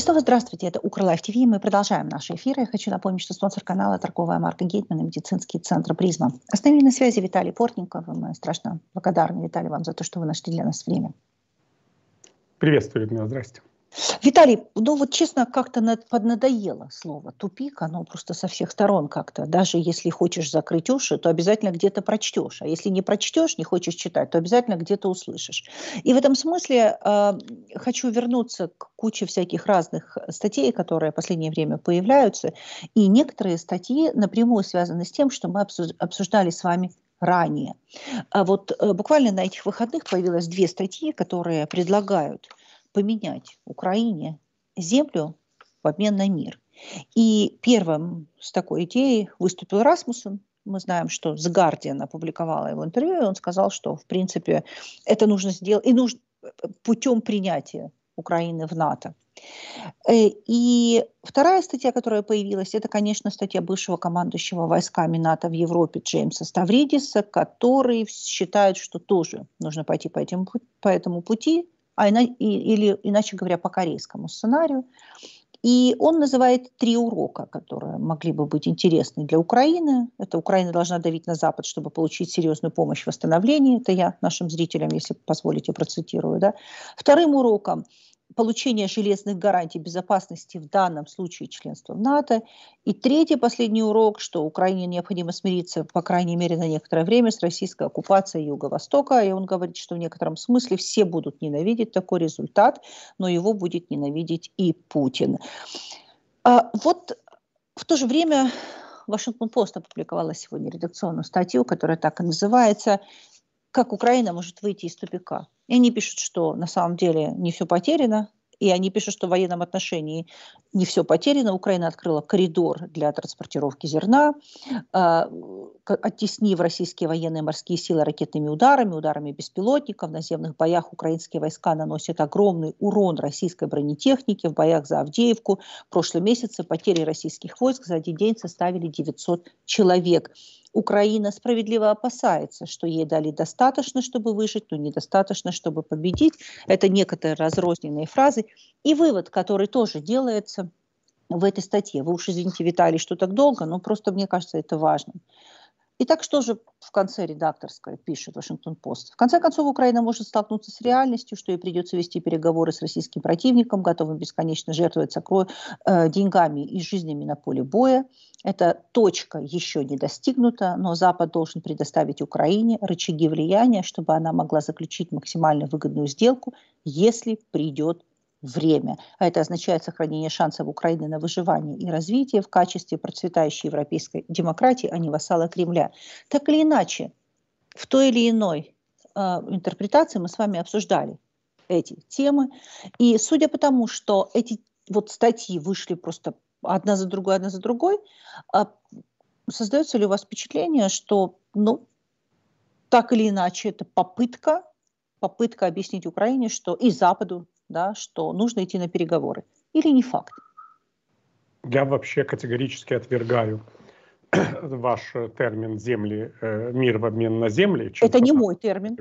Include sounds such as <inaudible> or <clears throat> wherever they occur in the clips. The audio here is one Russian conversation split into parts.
И снова здравствуйте, это Укрлайф ТВ, мы продолжаем наши эфиры. Я хочу напомнить, что спонсор канала – торговая марка Гейтман и медицинский центр «Призма». С на связи Виталий Портников. Мы страшно благодарны, Виталий, вам за то, что вы нашли для нас время. Приветствую, Людмила, здрасте. Виталий, ну вот честно, как-то поднадоело слово «тупик», оно просто со всех сторон как-то. Даже если хочешь закрыть уши, то обязательно где-то прочтешь. А если не прочтешь, не хочешь читать, то обязательно где-то услышишь. И в этом смысле э, хочу вернуться к куче всяких разных статей, которые в последнее время появляются. И некоторые статьи напрямую связаны с тем, что мы обсуждали с вами ранее. А вот э, буквально на этих выходных появилось две статьи, которые предлагают – поменять Украине землю в обмен на мир. И первым с такой идеей выступил Расмуссен. Мы знаем, что The Guardian опубликовала его интервью, и он сказал, что, в принципе, это нужно сделать и нужно путем принятия Украины в НАТО. Э, и вторая статья, которая появилась, это, конечно, статья бывшего командующего войсками НАТО в Европе Джеймса Ставридиса, который считает, что тоже нужно пойти по, этим, по этому пути, а ина, и, или, иначе говоря, по корейскому сценарию. И он называет три урока, которые могли бы быть интересны для Украины. Это Украина должна давить на Запад, чтобы получить серьезную помощь в восстановлении. Это я нашим зрителям, если позволите, процитирую. Да? Вторым уроком получение железных гарантий безопасности в данном случае членства в НАТО. И третий, последний урок, что Украине необходимо смириться, по крайней мере, на некоторое время с российской оккупацией Юго-Востока. И он говорит, что в некотором смысле все будут ненавидеть такой результат, но его будет ненавидеть и Путин. А вот в то же время Вашингтон Пост опубликовала сегодня редакционную статью, которая так и называется как Украина может выйти из тупика. И они пишут, что на самом деле не все потеряно, и они пишут, что в военном отношении не все потеряно. Украина открыла коридор для транспортировки зерна, а, оттеснив российские военные морские силы ракетными ударами, ударами беспилотников. В наземных боях украинские войска наносят огромный урон российской бронетехнике в боях за Авдеевку. В прошлом месяце потери российских войск за один день составили 900 человек. Украина справедливо опасается, что ей дали достаточно, чтобы выжить, но недостаточно, чтобы победить. Это некоторые разрозненные фразы. И вывод, который тоже делается в этой статье. Вы уж извините, Виталий, что так долго, но просто мне кажется, это важно. Итак, что же в конце редакторской пишет Вашингтон-Пост? В конце концов, Украина может столкнуться с реальностью, что ей придется вести переговоры с российским противником, готовым бесконечно жертвовать сокро... э, деньгами и жизнями на поле боя. Эта точка еще не достигнута, но Запад должен предоставить Украине рычаги влияния, чтобы она могла заключить максимально выгодную сделку, если придет время, а это означает сохранение шансов Украины на выживание и развитие в качестве процветающей европейской демократии, а не вассала Кремля. Так или иначе, в той или иной э, интерпретации мы с вами обсуждали эти темы. И судя по тому, что эти вот статьи вышли просто одна за другой, одна за другой, э, создается ли у вас впечатление, что, ну, так или иначе, это попытка попытка объяснить Украине, что и Западу да, что нужно идти на переговоры. Или не факт? Я вообще категорически отвергаю <clears throat> ваш термин «земли», э, «мир в обмен на земли». Это не мой термин.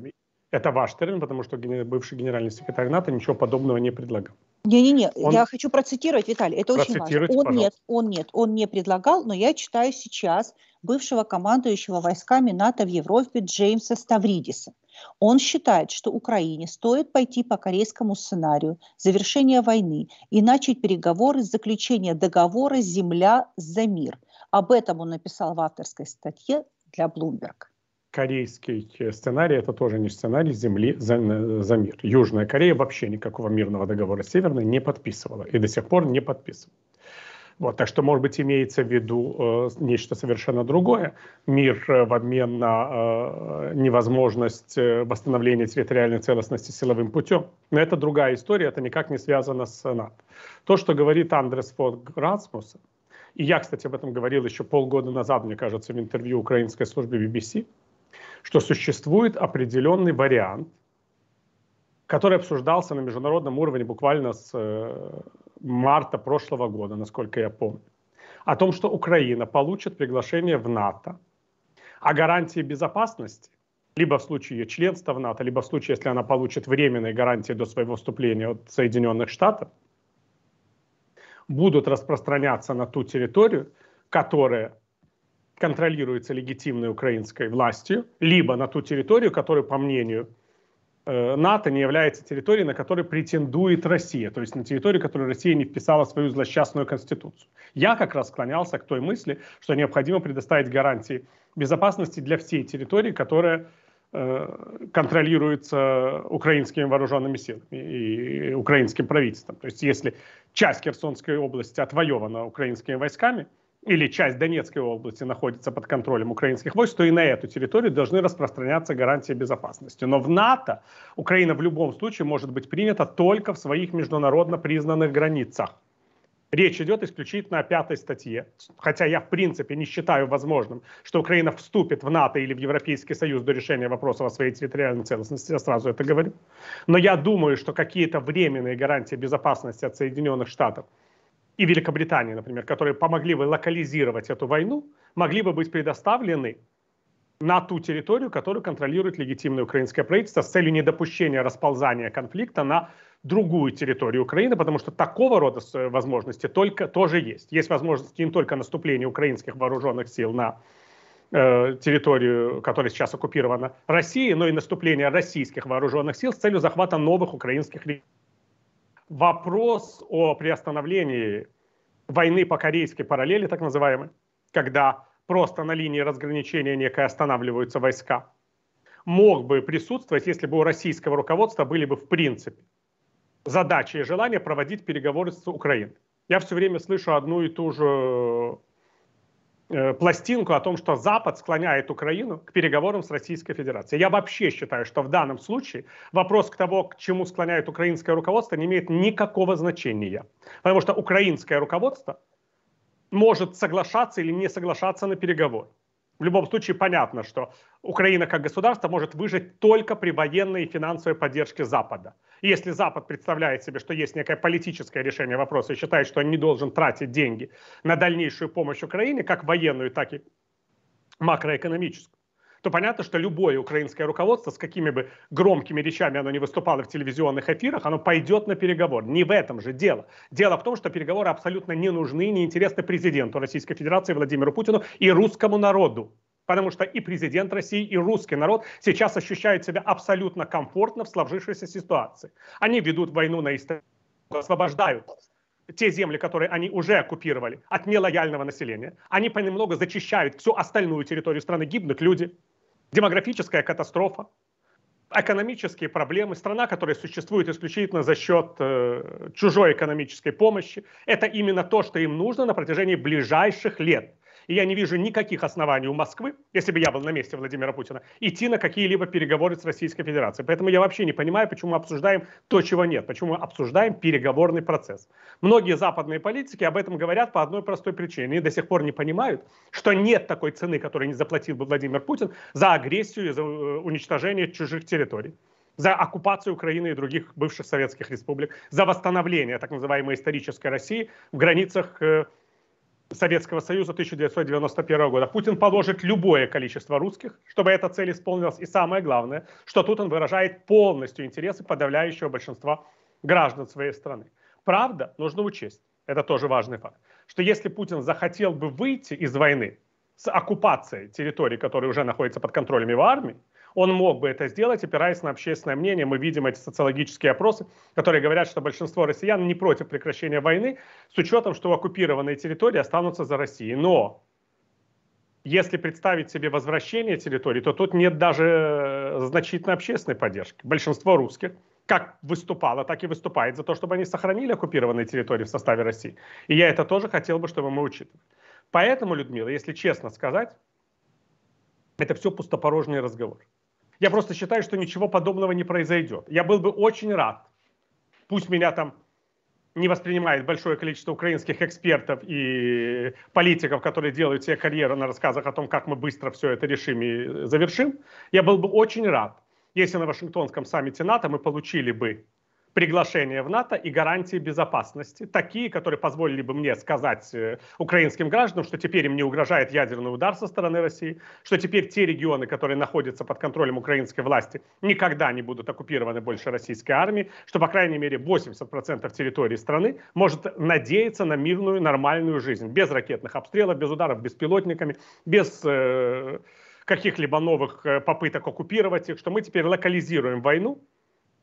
Это ваш термин, потому что бывший генеральный секретарь НАТО ничего подобного не предлагал. Не-не-не, он... я хочу процитировать, Виталий, это очень важно. Он пожалуйста. нет, он нет, он не предлагал, но я читаю сейчас бывшего командующего войсками НАТО в Европе Джеймса Ставридиса. Он считает, что Украине стоит пойти по корейскому сценарию завершения войны и начать переговоры с заключения договора «Земля за мир». Об этом он написал в авторской статье для Bloomberg корейский э, сценарий это тоже не сценарий земли за, э, за мир. Южная Корея вообще никакого мирного договора с Северной не подписывала и до сих пор не подписывала. Вот, так что, может быть, имеется в виду э, нечто совершенно другое. Мир э, в обмен на э, невозможность э, восстановления территориальной целостности силовым путем. Но это другая история, это никак не связано с НАТО. То, что говорит Андрес фон Грацмусен, и я, кстати, об этом говорил еще полгода назад, мне кажется, в интервью украинской службе BBC, что существует определенный вариант, который обсуждался на международном уровне буквально с э, марта прошлого года, насколько я помню, о том, что Украина получит приглашение в НАТО, а гарантии безопасности, либо в случае ее членства в НАТО, либо в случае, если она получит временные гарантии до своего вступления от Соединенных Штатов, будут распространяться на ту территорию, которая контролируется легитимной украинской властью, либо на ту территорию, которую, по мнению Э, НАТО не является территорией, на которой претендует Россия, то есть на территории, которую Россия не вписала в свою злосчастную конституцию. Я как раз склонялся к той мысли, что необходимо предоставить гарантии безопасности для всей территории, которая э, контролируется украинскими вооруженными силами и украинским правительством. То есть если часть Херсонской области отвоевана украинскими войсками, или часть Донецкой области находится под контролем украинских войск, то и на эту территорию должны распространяться гарантии безопасности. Но в НАТО Украина в любом случае может быть принята только в своих международно признанных границах. Речь идет исключительно о пятой статье. Хотя я, в принципе, не считаю возможным, что Украина вступит в НАТО или в Европейский Союз до решения вопроса о своей территориальной целостности. Я сразу это говорю. Но я думаю, что какие-то временные гарантии безопасности от Соединенных Штатов – и Великобритании, например, которые помогли бы локализировать эту войну, могли бы быть предоставлены на ту территорию, которую контролирует легитимное украинское правительство с целью недопущения расползания конфликта на другую территорию Украины, потому что такого рода э, возможности только, тоже есть. Есть возможности не только наступления украинских вооруженных сил на э, территорию, которая сейчас оккупирована Россией, но и наступление российских вооруженных сил с целью захвата новых украинских регионов вопрос о приостановлении войны по корейской параллели, так называемой, когда просто на линии разграничения некое останавливаются войска, мог бы присутствовать, если бы у российского руководства были бы в принципе задачи и желание проводить переговоры с Украиной. Я все время слышу одну и ту же Э, пластинку о том, что Запад склоняет Украину к переговорам с Российской Федерацией. Я вообще считаю, что в данном случае вопрос к тому, к чему склоняет украинское руководство, не имеет никакого значения. Потому что украинское руководство может соглашаться или не соглашаться на переговоры в любом случае понятно, что Украина как государство может выжить только при военной и финансовой поддержке Запада. И если Запад представляет себе, что есть некое политическое решение вопроса и считает, что он не должен тратить деньги на дальнейшую помощь Украине, как военную, так и макроэкономическую, то понятно, что любое украинское руководство, с какими бы громкими речами оно не выступало в телевизионных эфирах, оно пойдет на переговор. Не в этом же дело. Дело в том, что переговоры абсолютно не нужны, не интересны президенту Российской Федерации Владимиру Путину и русскому народу потому что и президент России, и русский народ сейчас ощущают себя абсолютно комфортно в сложившейся ситуации. Они ведут войну на историю, освобождают те земли, которые они уже оккупировали от нелояльного населения. Они понемногу зачищают всю остальную территорию страны, гибнут люди демографическая катастрофа, экономические проблемы, страна, которая существует исключительно за счет э, чужой экономической помощи, это именно то, что им нужно на протяжении ближайших лет – и я не вижу никаких оснований у Москвы, если бы я был на месте Владимира Путина, идти на какие-либо переговоры с Российской Федерацией. Поэтому я вообще не понимаю, почему мы обсуждаем то, чего нет, почему мы обсуждаем переговорный процесс. Многие западные политики об этом говорят по одной простой причине. Они до сих пор не понимают, что нет такой цены, которую не заплатил бы Владимир Путин за агрессию и за э, уничтожение чужих территорий за оккупацию Украины и других бывших советских республик, за восстановление так называемой исторической России в границах э, Советского Союза 1991 года. Путин положит любое количество русских, чтобы эта цель исполнилась. И самое главное, что тут он выражает полностью интересы подавляющего большинства граждан своей страны. Правда, нужно учесть, это тоже важный факт, что если Путин захотел бы выйти из войны с оккупацией территории, которая уже находится под контролем его армии, он мог бы это сделать, опираясь на общественное мнение. Мы видим эти социологические опросы, которые говорят, что большинство россиян не против прекращения войны, с учетом, что оккупированные территории останутся за Россией. Но если представить себе возвращение территории, то тут нет даже э, значительной общественной поддержки. Большинство русских как выступало, так и выступает за то, чтобы они сохранили оккупированные территории в составе России. И я это тоже хотел бы, чтобы мы учитывали. Поэтому, Людмила, если честно сказать, это все пустопорожный разговор. Я просто считаю, что ничего подобного не произойдет. Я был бы очень рад, пусть меня там не воспринимает большое количество украинских экспертов и политиков, которые делают себе карьеру на рассказах о том, как мы быстро все это решим и завершим. Я был бы очень рад, если на Вашингтонском саммите НАТО мы получили бы приглашение в НАТО и гарантии безопасности, такие, которые позволили бы мне сказать э, украинским гражданам, что теперь им не угрожает ядерный удар со стороны России, что теперь те регионы, которые находятся под контролем украинской власти, никогда не будут оккупированы больше российской армией, что, по крайней мере, 80% территории страны может надеяться на мирную, нормальную жизнь, без ракетных обстрелов, без ударов беспилотниками, без... Э, каких-либо новых э, попыток оккупировать их, что мы теперь локализируем войну,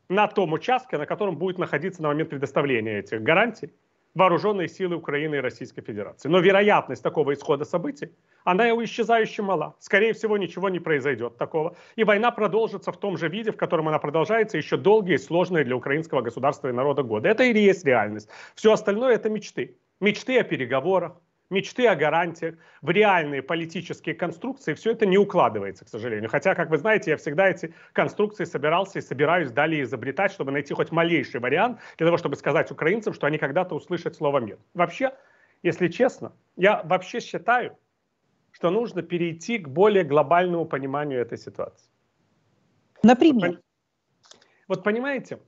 на том участке, на котором будет находиться на момент предоставления этих гарантий вооруженные силы Украины и Российской Федерации. Но вероятность такого исхода событий, она исчезающе мала. Скорее всего, ничего не произойдет такого. И война продолжится в том же виде, в котором она продолжается еще долгие и сложные для украинского государства и народа годы. Это и есть реальность. Все остальное – это мечты. Мечты о переговорах, мечты о гарантиях, в реальные политические конструкции, все это не укладывается, к сожалению. Хотя, как вы знаете, я всегда эти конструкции собирался и собираюсь далее изобретать, чтобы найти хоть малейший вариант для того, чтобы сказать украинцам, что они когда-то услышат слово «мир». Вообще, если честно, я вообще считаю, что нужно перейти к более глобальному пониманию этой ситуации. Например? Вот понимаете,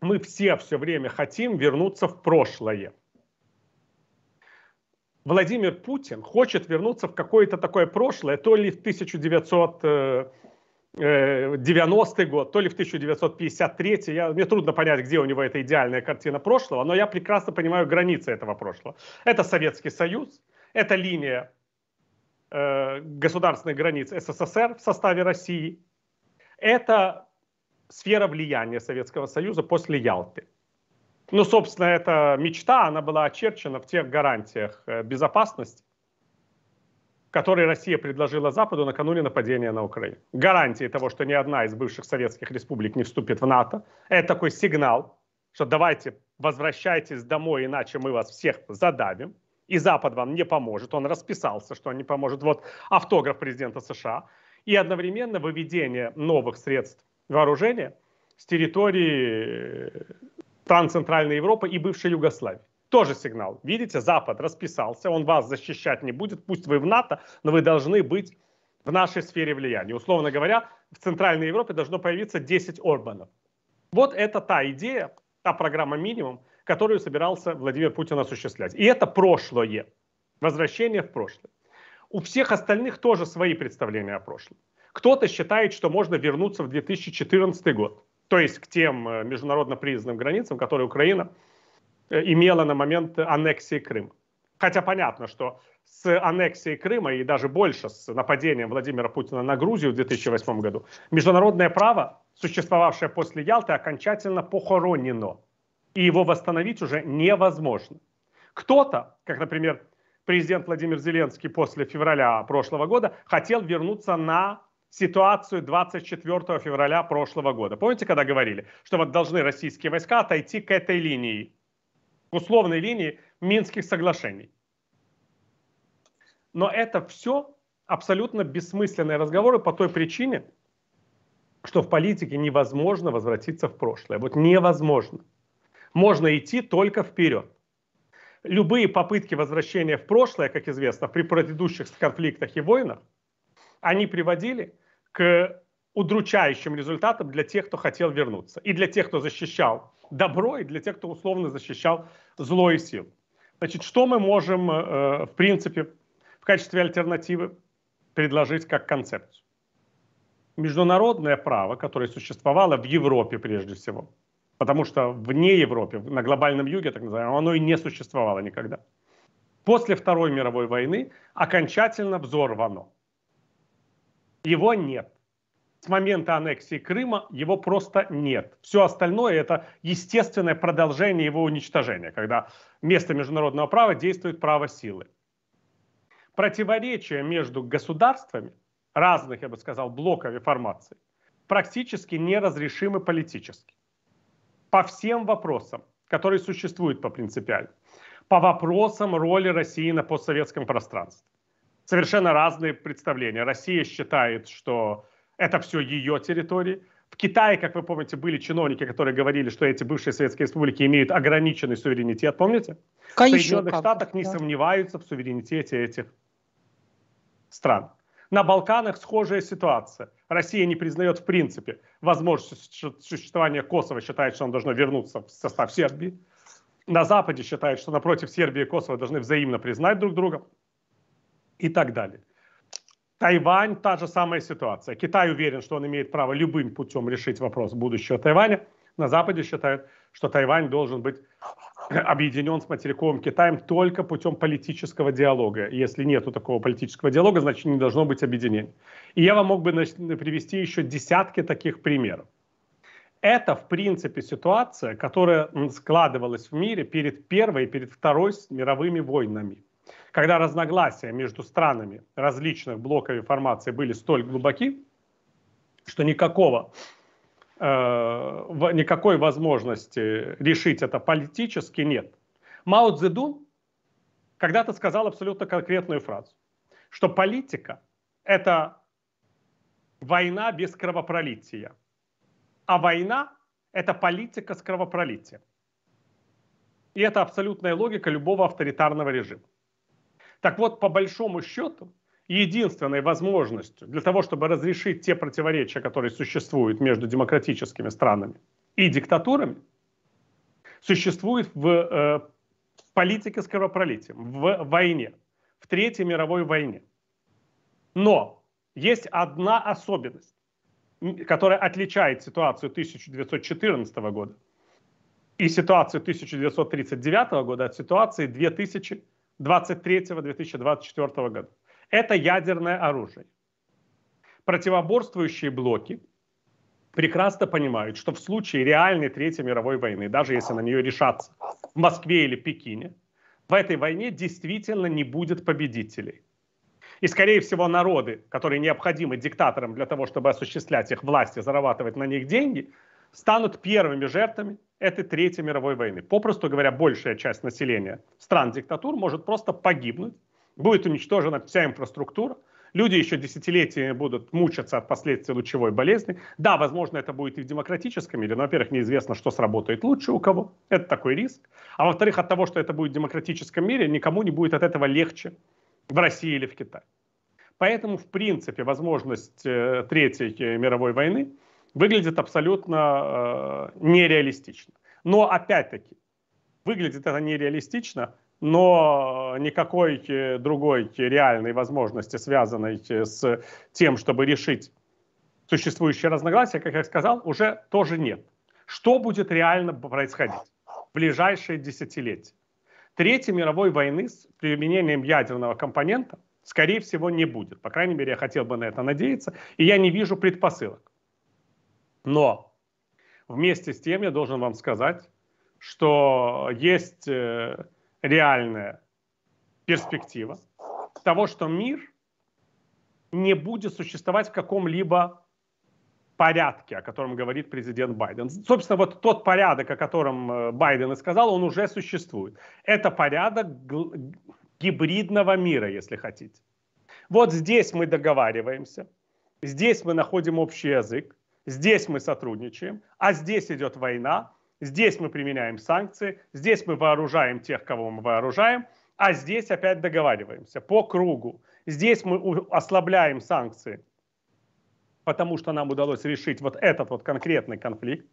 мы все все время хотим вернуться в прошлое. Владимир Путин хочет вернуться в какое-то такое прошлое, то ли в 1990 э, э, год, то ли в 1953. Я, мне трудно понять, где у него эта идеальная картина прошлого, но я прекрасно понимаю границы этого прошлого. Это Советский Союз, это линия э, государственных границ СССР в составе России, это сфера влияния Советского Союза после Ялты. Ну, собственно, эта мечта, она была очерчена в тех гарантиях э, безопасности, которые Россия предложила Западу накануне нападения на Украину. Гарантии того, что ни одна из бывших советских республик не вступит в НАТО. Это такой сигнал, что давайте возвращайтесь домой, иначе мы вас всех задавим. И Запад вам не поможет. Он расписался, что он не поможет. Вот автограф президента США. И одновременно выведение новых средств вооружения с территории стран Центральной Европы и бывшей Югославии. Тоже сигнал. Видите, Запад расписался, он вас защищать не будет. Пусть вы в НАТО, но вы должны быть в нашей сфере влияния. Условно говоря, в Центральной Европе должно появиться 10 Орбанов. Вот это та идея, та программа минимум, которую собирался Владимир Путин осуществлять. И это прошлое. Возвращение в прошлое. У всех остальных тоже свои представления о прошлом. Кто-то считает, что можно вернуться в 2014 год то есть к тем э, международно признанным границам, которые Украина э, имела на момент аннексии Крыма. Хотя понятно, что с аннексией Крыма и даже больше с нападением Владимира Путина на Грузию в 2008 году международное право, существовавшее после Ялты, окончательно похоронено, и его восстановить уже невозможно. Кто-то, как, например, президент Владимир Зеленский после февраля прошлого года, хотел вернуться на ситуацию 24 февраля прошлого года. Помните, когда говорили, что вот должны российские войска отойти к этой линии, к условной линии Минских соглашений? Но это все абсолютно бессмысленные разговоры по той причине, что в политике невозможно возвратиться в прошлое. Вот невозможно. Можно идти только вперед. Любые попытки возвращения в прошлое, как известно, при предыдущих конфликтах и войнах – они приводили к удручающим результатам для тех, кто хотел вернуться, и для тех, кто защищал добро, и для тех, кто условно защищал зло и силу. Значит, что мы можем, э, в принципе, в качестве альтернативы предложить как концепцию? Международное право, которое существовало в Европе прежде всего, потому что вне Европы, на глобальном юге, так называемом, оно и не существовало никогда. После Второй мировой войны окончательно взорвано его нет. С момента аннексии Крыма его просто нет. Все остальное это естественное продолжение его уничтожения, когда вместо международного права действует право силы. Противоречия между государствами разных, я бы сказал, блоков и формаций практически неразрешимы политически. По всем вопросам, которые существуют по принципиально. По вопросам роли России на постсоветском пространстве совершенно разные представления. Россия считает, что это все ее территории. В Китае, как вы помните, были чиновники, которые говорили, что эти бывшие советские республики имеют ограниченный суверенитет. Помните? Конечно, в Соединенных как Штатах да. не сомневаются в суверенитете этих стран. На Балканах схожая ситуация. Россия не признает в принципе возможность существования Косово, считает, что он должно вернуться в состав Сербии. На Западе считает, что напротив Сербии и Косово должны взаимно признать друг друга и так далее. Тайвань, та же самая ситуация. Китай уверен, что он имеет право любым путем решить вопрос будущего Тайваня. На Западе считают, что Тайвань должен быть <clears throat> объединен с материковым Китаем только путем политического диалога. Если нет такого политического диалога, значит не должно быть объединения. И я вам мог бы привести еще десятки таких примеров. Это, в принципе, ситуация, которая складывалась в мире перед Первой и перед Второй мировыми войнами когда разногласия между странами различных блоков и формаций были столь глубоки, что никакого, э, никакой возможности решить это политически нет. Мао Цзэдун когда-то сказал абсолютно конкретную фразу, что политика – это война без кровопролития, а война – это политика с кровопролитием. И это абсолютная логика любого авторитарного режима. Так вот, по большому счету, единственной возможностью для того, чтобы разрешить те противоречия, которые существуют между демократическими странами и диктатурами, существует в, э, в политике с кровопролитием, в войне, в Третьей мировой войне. Но есть одна особенность, которая отличает ситуацию 1914 года и ситуацию 1939 года от ситуации 2000 23-2024 года. Это ядерное оружие. Противоборствующие блоки прекрасно понимают, что в случае реальной Третьей мировой войны, даже если на нее решаться в Москве или Пекине, в этой войне действительно не будет победителей. И, скорее всего, народы, которые необходимы диктаторам для того, чтобы осуществлять их власть и зарабатывать на них деньги, станут первыми жертвами этой Третьей мировой войны. Попросту говоря, большая часть населения стран диктатур может просто погибнуть, будет уничтожена вся инфраструктура, люди еще десятилетиями будут мучаться от последствий лучевой болезни. Да, возможно, это будет и в демократическом мире, но, во-первых, неизвестно, что сработает лучше у кого, это такой риск. А во-вторых, от того, что это будет в демократическом мире, никому не будет от этого легче в России или в Китае. Поэтому, в принципе, возможность э, Третьей мировой войны выглядит абсолютно э, нереалистично. Но опять-таки, выглядит это нереалистично, но никакой э, другой э, реальной возможности, связанной э, с тем, чтобы решить существующие разногласия, как я сказал, уже тоже нет. Что будет реально происходить в ближайшие десятилетия? Третьей мировой войны с применением ядерного компонента, скорее всего, не будет. По крайней мере, я хотел бы на это надеяться, и я не вижу предпосылок. Но вместе с тем я должен вам сказать, что есть э, реальная перспектива того, что мир не будет существовать в каком-либо порядке, о котором говорит президент Байден. Собственно, вот тот порядок, о котором э, Байден и сказал, он уже существует. Это порядок гибридного мира, если хотите. Вот здесь мы договариваемся, здесь мы находим общий язык, Здесь мы сотрудничаем, а здесь идет война, здесь мы применяем санкции, здесь мы вооружаем тех, кого мы вооружаем, а здесь опять договариваемся по кругу. Здесь мы ослабляем санкции, потому что нам удалось решить вот этот вот конкретный конфликт,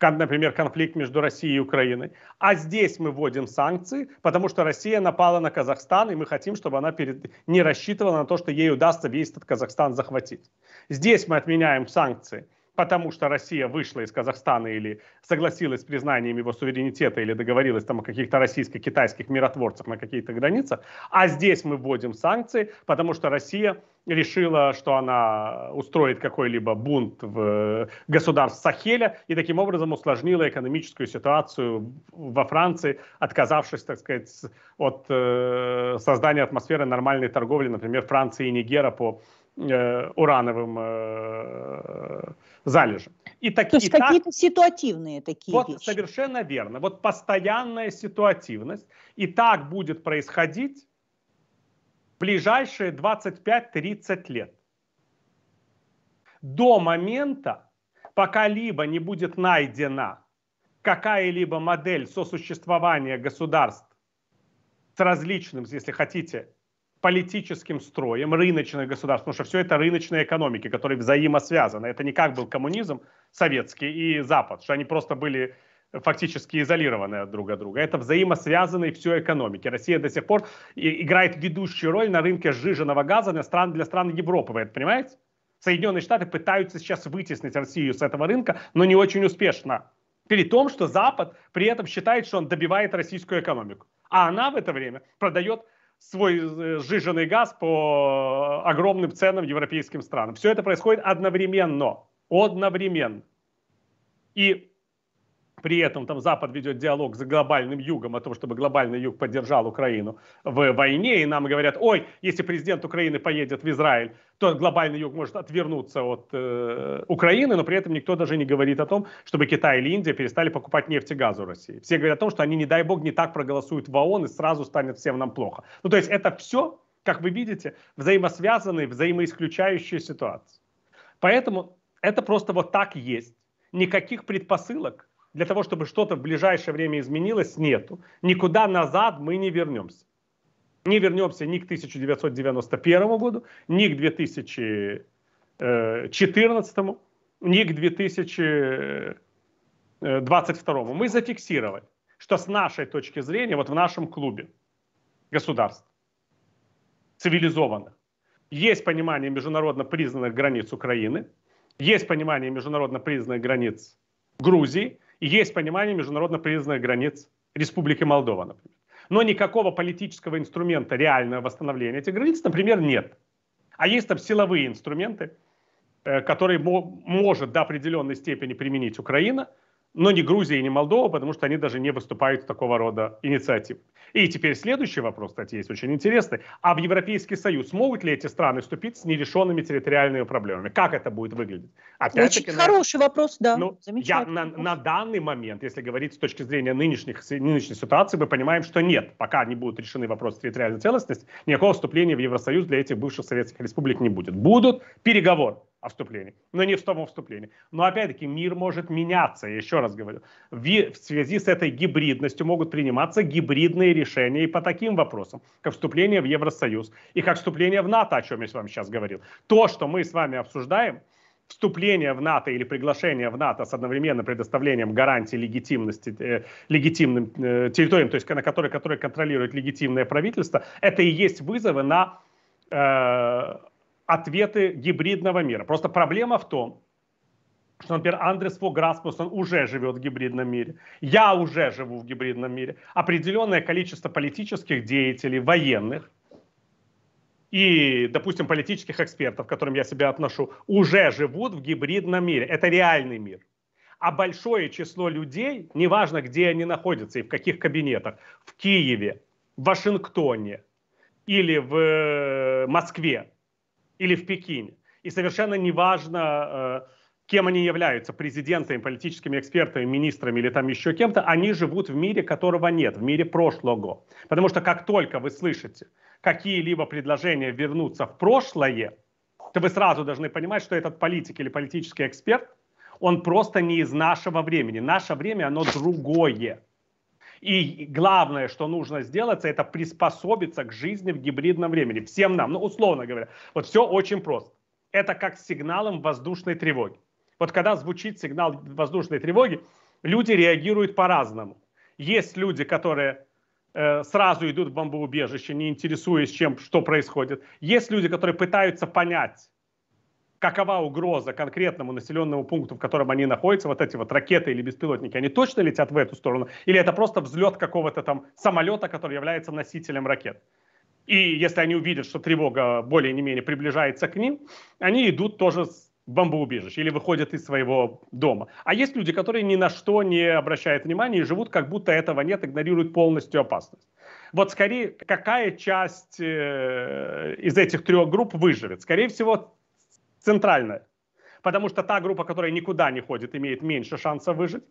например, конфликт между Россией и Украиной. А здесь мы вводим санкции, потому что Россия напала на Казахстан, и мы хотим, чтобы она перед... не рассчитывала на то, что ей удастся весь этот Казахстан захватить. Здесь мы отменяем санкции – потому что Россия вышла из Казахстана или согласилась с признанием его суверенитета или договорилась там о каких-то российско-китайских миротворцах на каких-то границах, а здесь мы вводим санкции, потому что Россия решила, что она устроит какой-либо бунт в э, государств Сахеля и таким образом усложнила экономическую ситуацию во Франции, отказавшись, так сказать, от э, создания атмосферы нормальной торговли, например, Франции и Нигера по Э, урановым э, залежем. И так, То есть какие-то ситуативные такие вот вещи. Совершенно верно. Вот постоянная ситуативность. И так будет происходить в ближайшие 25-30 лет. До момента, пока либо не будет найдена какая-либо модель сосуществования государств с различным, если хотите, политическим строем рыночных государств, потому что все это рыночные экономики, которые взаимосвязаны. Это не как был коммунизм советский и Запад, что они просто были фактически изолированы друг от друга. Это взаимосвязанные все экономики. Россия до сих пор играет ведущую роль на рынке сжиженного газа для стран, для стран Европы. Вы это понимаете? Соединенные Штаты пытаются сейчас вытеснить Россию с этого рынка, но не очень успешно. При том, что Запад при этом считает, что он добивает российскую экономику. А она в это время продает свой э, сжиженный газ по огромным ценам европейским странам. Все это происходит одновременно. Одновременно. И при этом там Запад ведет диалог с глобальным югом о том, чтобы глобальный юг поддержал Украину в войне. И нам говорят, ой, если президент Украины поедет в Израиль, то глобальный юг может отвернуться от э, Украины, но при этом никто даже не говорит о том, чтобы Китай или Индия перестали покупать нефть и газ у России. Все говорят о том, что они, не дай бог, не так проголосуют в ООН и сразу станет всем нам плохо. Ну то есть это все, как вы видите, взаимосвязанные, взаимоисключающие ситуации. Поэтому это просто вот так есть. Никаких предпосылок для того, чтобы что-то в ближайшее время изменилось, нету. Никуда назад мы не вернемся. Не вернемся ни к 1991 году, ни к 2014, ни к 2022. Мы зафиксировали, что с нашей точки зрения, вот в нашем клубе государств цивилизованных, есть понимание международно признанных границ Украины, есть понимание международно признанных границ Грузии – есть понимание международно признанных границ Республики Молдова, например. Но никакого политического инструмента реального восстановления этих границ, например, нет. А есть там силовые инструменты, э, которые может до определенной степени применить Украина – но не Грузия и не Молдова, потому что они даже не выступают в такого рода инициатив. И теперь следующий вопрос, кстати, есть очень интересный. А в Европейский Союз могут ли эти страны вступить с нерешенными территориальными проблемами? Как это будет выглядеть? Опять очень на... хороший вопрос, да. Ну, я на, на данный момент, если говорить с точки зрения нынешних, нынешней ситуации, мы понимаем, что нет, пока не будут решены вопросы территориальной целостности, никакого вступления в Евросоюз для этих бывших советских республик не будет. Будут переговоры о вступлении, но не в том вступлении. Но опять-таки мир может меняться, я еще раз говорю. В связи с этой гибридностью могут приниматься гибридные решения и по таким вопросам, как вступление в Евросоюз и как вступление в НАТО, о чем я с вами сейчас говорил. То, что мы с вами обсуждаем, вступление в НАТО или приглашение в НАТО с одновременно предоставлением гарантии легитимности э, легитимным э, территориям, то есть на которые, которые контролирует легитимное правительство, это и есть вызовы на э, ответы гибридного мира. Просто проблема в том, что, например, Андрес Фог Расмуссон уже живет в гибридном мире, я уже живу в гибридном мире, определенное количество политических деятелей, военных и, допустим, политических экспертов, к которым я себя отношу, уже живут в гибридном мире. Это реальный мир. А большое число людей, неважно, где они находятся и в каких кабинетах, в Киеве, в Вашингтоне или в э, Москве, или в Пекине. И совершенно неважно, э, кем они являются, президентами, политическими экспертами, министрами или там еще кем-то, они живут в мире, которого нет, в мире прошлого. Потому что как только вы слышите какие-либо предложения вернуться в прошлое, то вы сразу должны понимать, что этот политик или политический эксперт, он просто не из нашего времени. Наше время, оно другое. И главное, что нужно сделать, это приспособиться к жизни в гибридном времени. Всем нам, ну условно говоря. Вот все очень просто. Это как сигналом воздушной тревоги. Вот когда звучит сигнал воздушной тревоги, люди реагируют по-разному. Есть люди, которые э, сразу идут в бомбоубежище, не интересуясь чем, что происходит. Есть люди, которые пытаются понять, какова угроза конкретному населенному пункту, в котором они находятся, вот эти вот ракеты или беспилотники, они точно летят в эту сторону? Или это просто взлет какого-то там самолета, который является носителем ракет? И если они увидят, что тревога более не менее приближается к ним, они идут тоже в бомбоубежище или выходят из своего дома. А есть люди, которые ни на что не обращают внимания и живут, как будто этого нет, игнорируют полностью опасность. Вот скорее, какая часть э, из этих трех групп выживет? Скорее всего, центральная. Потому что та группа, которая никуда не ходит, имеет меньше шанса выжить.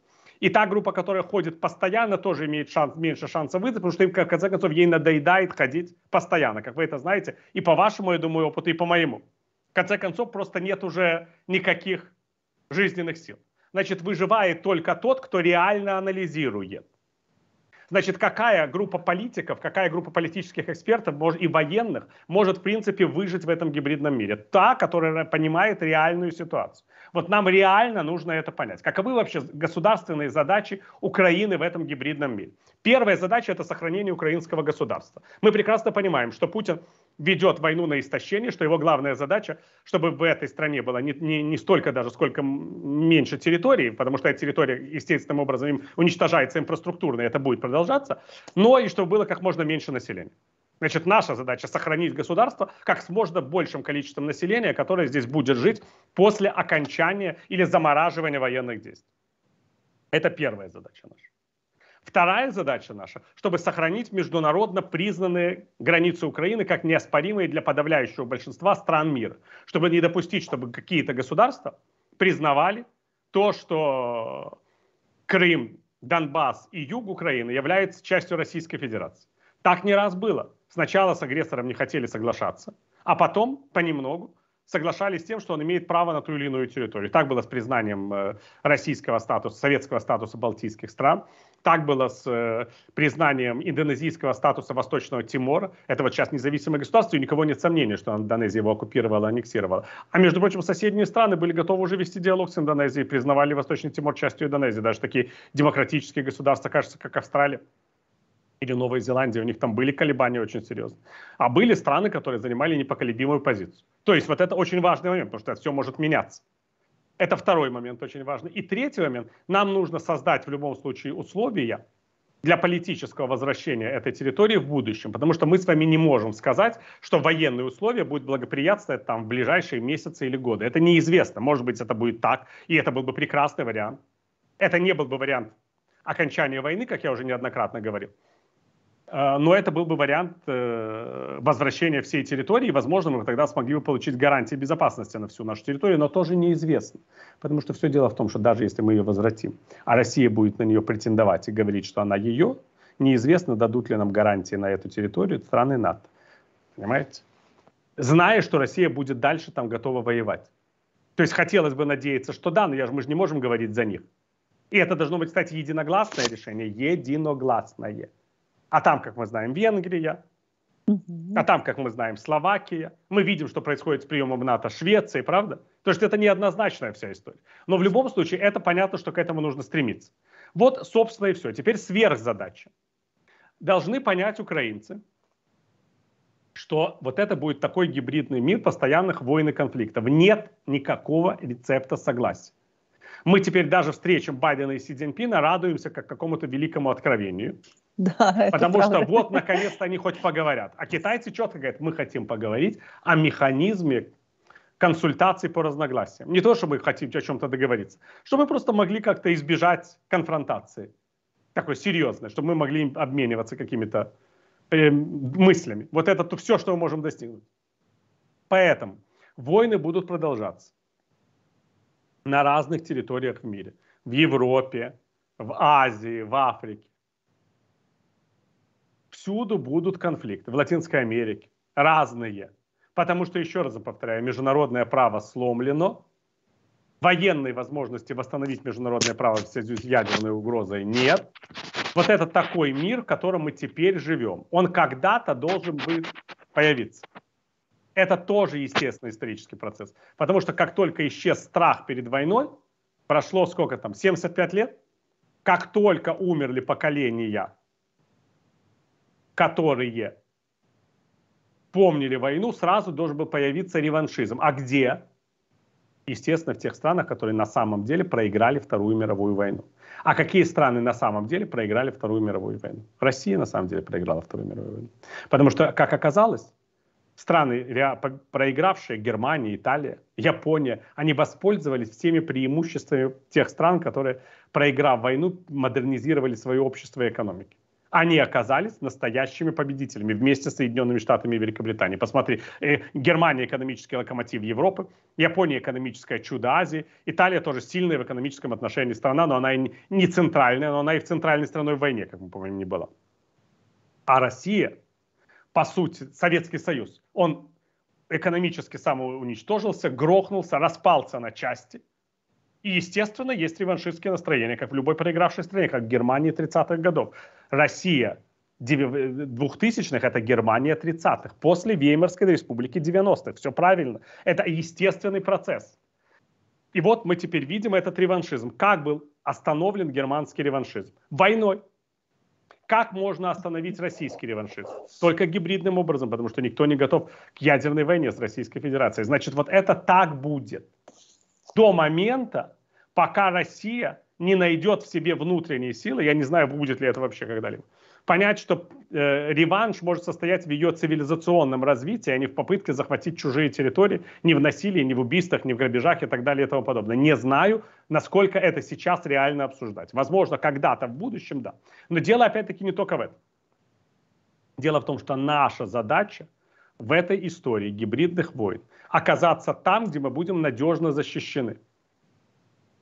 И та группа, которая ходит постоянно, тоже имеет шанс, меньше шанса выжить, потому что им, в конце концов, ей надоедает ходить постоянно, как вы это знаете, и по вашему, я думаю, опыту, и по моему. В конце концов, просто нет уже никаких жизненных сил. Значит, выживает только тот, кто реально анализирует. Значит, какая группа политиков, какая группа политических экспертов и военных может, в принципе, выжить в этом гибридном мире? Та, которая понимает реальную ситуацию. Вот нам реально нужно это понять. Каковы вообще государственные задачи Украины в этом гибридном мире? Первая задача – это сохранение украинского государства. Мы прекрасно понимаем, что Путин ведет войну на истощение, что его главная задача, чтобы в этой стране было не, не, не столько даже, сколько меньше территории, потому что эта территория естественным образом им уничтожается инфраструктурно, и это будет продолжаться, но и чтобы было как можно меньше населения. Значит, наша задача сохранить государство как с можно большим количеством населения, которое здесь будет жить после окончания или замораживания военных действий. Это первая задача наша. Вторая задача наша, чтобы сохранить международно признанные границы Украины как неоспоримые для подавляющего большинства стран мира, чтобы не допустить, чтобы какие-то государства признавали то, что Крым, Донбасс и юг Украины являются частью Российской Федерации. Так не раз было. Сначала с агрессором не хотели соглашаться, а потом понемногу соглашались с тем, что он имеет право на ту или иную территорию. Так было с признанием э, российского статуса, советского статуса балтийских стран. Так было с э, признанием индонезийского статуса Восточного Тимора. Это вот сейчас независимое государство, и у никого нет сомнений, что Индонезия его оккупировала, аннексировала. А между прочим, соседние страны были готовы уже вести диалог с Индонезией, признавали Восточный Тимор частью Индонезии. Даже такие демократические государства, кажется, как Австралия или Новой Зеландии, у них там были колебания очень серьезные. А были страны, которые занимали непоколебимую позицию. То есть вот это очень важный момент, потому что все может меняться. Это второй момент очень важный. И третий момент. Нам нужно создать в любом случае условия для политического возвращения этой территории в будущем. Потому что мы с вами не можем сказать, что военные условия будут благоприятствовать там в ближайшие месяцы или годы. Это неизвестно. Может быть, это будет так, и это был бы прекрасный вариант. Это не был бы вариант окончания войны, как я уже неоднократно говорил. А, но это был бы вариант э, возвращения всей территории, и, возможно, мы тогда смогли бы получить гарантии безопасности на всю нашу территорию, но тоже неизвестно, потому что все дело в том, что даже если мы ее возвратим, а Россия будет на нее претендовать и говорить, что она ее, неизвестно, дадут ли нам гарантии на эту территорию страны НАТО. Понимаете? Зная, что Россия будет дальше там готова воевать. То есть хотелось бы надеяться, что да, но я же, мы же не можем говорить за них. И это должно быть, кстати, единогласное решение. Единогласное. А там, как мы знаем, Венгрия, а там, как мы знаем, Словакия. Мы видим, что происходит с приемом НАТО Швеции, правда? То есть это неоднозначная вся история. Но в любом случае это понятно, что к этому нужно стремиться. Вот, собственно, и все. Теперь сверхзадача. Должны понять украинцы, что вот это будет такой гибридный мир постоянных войн и конфликтов. Нет никакого рецепта согласия. Мы теперь даже встречам Байдена и Си Цзиньпина радуемся как какому-то великому откровению. Да, <laughs> Потому что вот, наконец-то, они хоть поговорят. А китайцы четко говорят, мы хотим поговорить о механизме консультаций по разногласиям. Не то, чтобы мы хотим о чем-то договориться, чтобы мы просто могли как-то избежать конфронтации такой серьезной, чтобы мы могли обмениваться какими-то э, мыслями. Вот это то, все, что мы можем достигнуть. Поэтому войны будут продолжаться на разных территориях в мире. В Европе, в Азии, в Африке всюду будут конфликты. В Латинской Америке разные. Потому что, еще раз повторяю, международное право сломлено. Военной возможности восстановить международное право в связи с ядерной угрозой нет. Вот это такой мир, в котором мы теперь живем. Он когда-то должен был появиться. Это тоже естественный исторический процесс. Потому что как только исчез страх перед войной, прошло сколько там, 75 лет, как только умерли поколения которые помнили войну, сразу должен был появиться реваншизм. А где? Естественно, в тех странах, которые на самом деле проиграли Вторую мировую войну. А какие страны на самом деле проиграли Вторую мировую войну? Россия на самом деле проиграла Вторую мировую войну. Потому что, как оказалось, страны, проигравшие Германия, Италия, Япония, они воспользовались всеми преимуществами тех стран, которые, проиграв войну, модернизировали свое общество и экономики они оказались настоящими победителями вместе с Соединенными Штатами и Великобританией. Посмотри, э, Германия – экономический локомотив Европы, Япония – экономическое чудо Азии, Италия тоже сильная в экономическом отношении страна, но она и не центральная, но она и в центральной страной в войне, как мы помним, не была. А Россия, по сути, Советский Союз, он экономически самоуничтожился, грохнулся, распался на части – и, естественно, есть реваншистские настроения, как в любой проигравшей стране, как в Германии 30-х годов. Россия 2000-х э, – это Германия 30-х. После Веймарской республики 90-х. Все правильно. Это естественный процесс. И вот мы теперь видим этот реваншизм. Как был остановлен германский реваншизм? Войной. Как можно остановить российский реваншизм? Только гибридным образом, потому что никто не готов к ядерной войне с Российской Федерацией. Значит, вот это так будет до момента, пока Россия не найдет в себе внутренние силы, я не знаю, будет ли это вообще когда-либо, понять, что э, реванш может состоять в ее цивилизационном развитии, а не в попытке захватить чужие территории, не в насилии, не в убийствах, не в грабежах и так далее и тому подобное. Не знаю, насколько это сейчас реально обсуждать. Возможно, когда-то в будущем, да. Но дело опять-таки не только в этом. Дело в том, что наша задача – в этой истории гибридных войн оказаться там, где мы будем надежно защищены.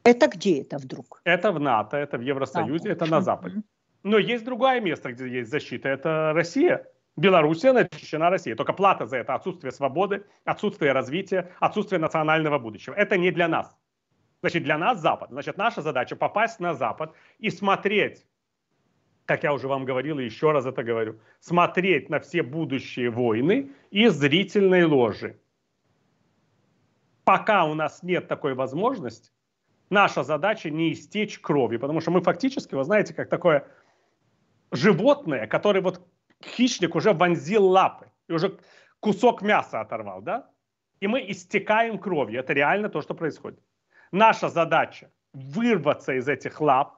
Это где это вдруг? Это в НАТО, это в Евросоюзе, НАТО. это на Западе. Но есть другое место, где есть защита, это Россия. Белоруссия защищена Россией. Только плата за это – отсутствие свободы, отсутствие развития, отсутствие национального будущего. Это не для нас. Значит, для нас Запад. Значит, наша задача – попасть на Запад и смотреть как я уже вам говорил и еще раз это говорю, смотреть на все будущие войны из зрительной ложи. Пока у нас нет такой возможности, наша задача не истечь крови, потому что мы фактически, вы знаете, как такое животное, которое вот хищник уже вонзил лапы и уже кусок мяса оторвал, да? И мы истекаем кровью. Это реально то, что происходит. Наша задача вырваться из этих лап,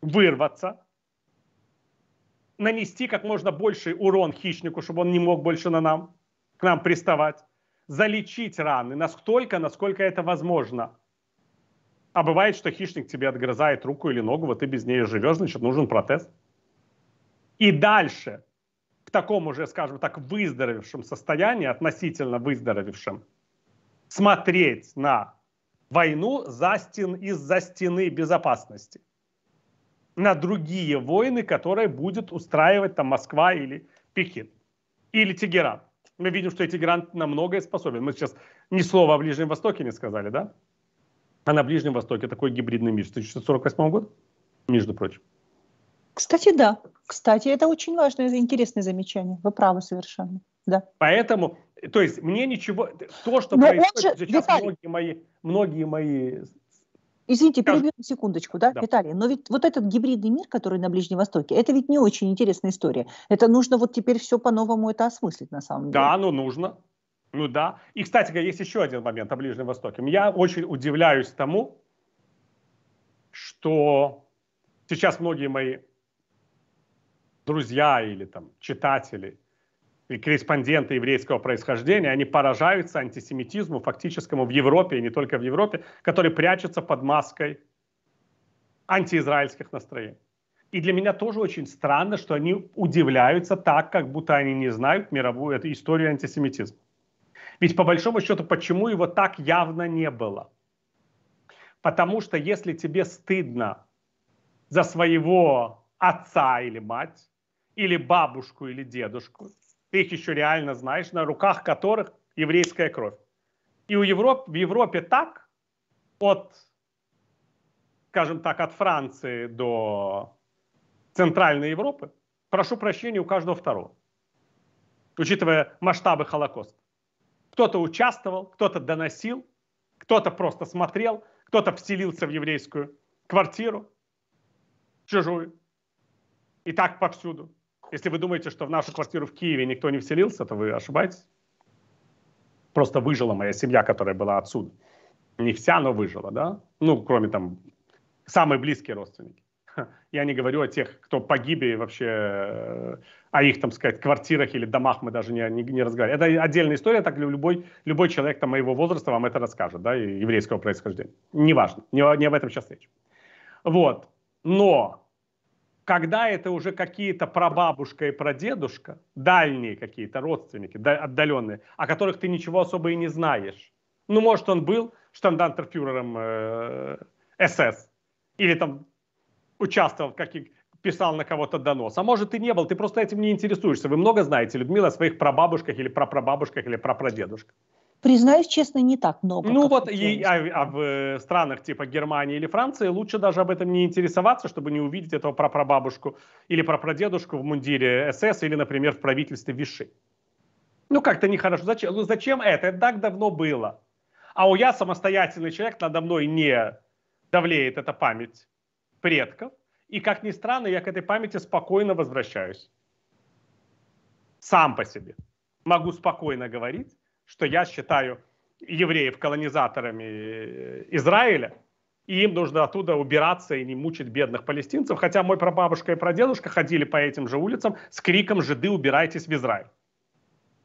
вырваться, нанести как можно больше урон хищнику, чтобы он не мог больше на нам, к нам приставать, залечить раны настолько, насколько это возможно. А бывает, что хищник тебе отгрызает руку или ногу, вот ты без нее живешь, значит, нужен протез. И дальше, к такому же, скажем так, выздоровевшем состоянии, относительно выздоровевшем, смотреть на войну за стен, из-за стены безопасности – на другие войны, которые будет устраивать там Москва или Пекин или Тегеран. Мы видим, что Тегеран на многое способен. Мы сейчас ни слова о Ближнем Востоке не сказали, да? А на Ближнем Востоке такой гибридный мир. 1948 год, между прочим. Кстати, да. Кстати, это очень важное и интересное замечание. Вы правы совершенно. Да. Поэтому, то есть, мне ничего, то, что Но происходит же, сейчас, Виталий... многие мои, многие мои Извините, перебью секундочку, да, да, Виталий, но ведь вот этот гибридный мир, который на Ближнем Востоке, это ведь не очень интересная история. Это нужно вот теперь все по-новому это осмыслить на самом деле. Да, ну нужно. Ну да. И, кстати, есть еще один момент о Ближнем Востоке. Я очень удивляюсь тому, что сейчас многие мои друзья или там читатели – и корреспонденты еврейского происхождения, они поражаются антисемитизму фактическому в Европе, и не только в Европе, который прячется под маской антиизраильских настроений. И для меня тоже очень странно, что они удивляются так, как будто они не знают мировую эту историю антисемитизма. Ведь по большому счету, почему его так явно не было? Потому что если тебе стыдно за своего отца или мать, или бабушку, или дедушку, ты их еще реально знаешь, на руках которых еврейская кровь. И у Европ, в Европе так, от, скажем так, от Франции до Центральной Европы, прошу прощения у каждого второго, учитывая масштабы Холокоста. Кто-то участвовал, кто-то доносил, кто-то просто смотрел, кто-то вселился в еврейскую квартиру чужую. И так повсюду если вы думаете, что в нашу квартиру в Киеве никто не вселился, то вы ошибаетесь. Просто выжила моя семья, которая была отсюда. Не вся, но выжила, да? Ну, кроме там, самые близкие родственники. <laughs> Я не говорю о тех, кто погиб и вообще э, о их, там сказать, квартирах или домах мы даже не, не, не разговариваем. Это отдельная история, так любой, любой человек там, моего возраста вам это расскажет, да, еврейского происхождения. Неважно, не, не об этом сейчас речь. Вот, но когда это уже какие-то прабабушка и прадедушка, дальние какие-то родственники, отдаленные, о которых ты ничего особо и не знаешь. Ну, может, он был штандартерфюрером э, СС или там участвовал как и писал на кого-то донос. А может, ты не был, ты просто этим не интересуешься. Вы много знаете, Людмила, о своих прабабушках или прапрабабушках или прапрадедушках. Признаюсь честно, не так много. Ну вот, и, а, а в странах типа Германии или Франции лучше даже об этом не интересоваться, чтобы не увидеть этого прапрабабушку или прапрадедушку в мундире СС или, например, в правительстве Виши. Ну как-то нехорошо. Зачем, ну, зачем это? Это так давно было. А у я самостоятельный человек, надо мной не давлеет эта память предков. И как ни странно, я к этой памяти спокойно возвращаюсь. Сам по себе. Могу спокойно говорить что я считаю евреев колонизаторами э, Израиля, и им нужно оттуда убираться и не мучить бедных палестинцев. Хотя мой прабабушка и прадедушка ходили по этим же улицам с криком «Жиды, убирайтесь в Израиль!»